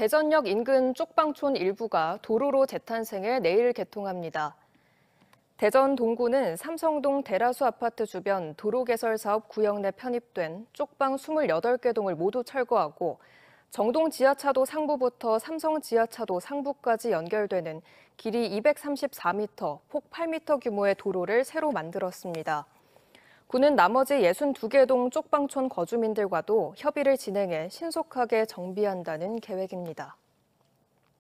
대전역 인근 쪽방촌 일부가 도로로 재탄생해 내일 개통합니다. 대전 동구는 삼성동 대라수 아파트 주변 도로 개설 사업 구역 내 편입된 쪽방 28개 동을 모두 철거하고 정동 지하차도 상부부터 삼성 지하차도 상부까지 연결되는 길이 234m, 폭 8m 규모의 도로를 새로 만들었습니다. 군은 나머지 62개동 쪽방촌 거주민들과도 협의를 진행해 신속하게 정비한다는 계획입니다.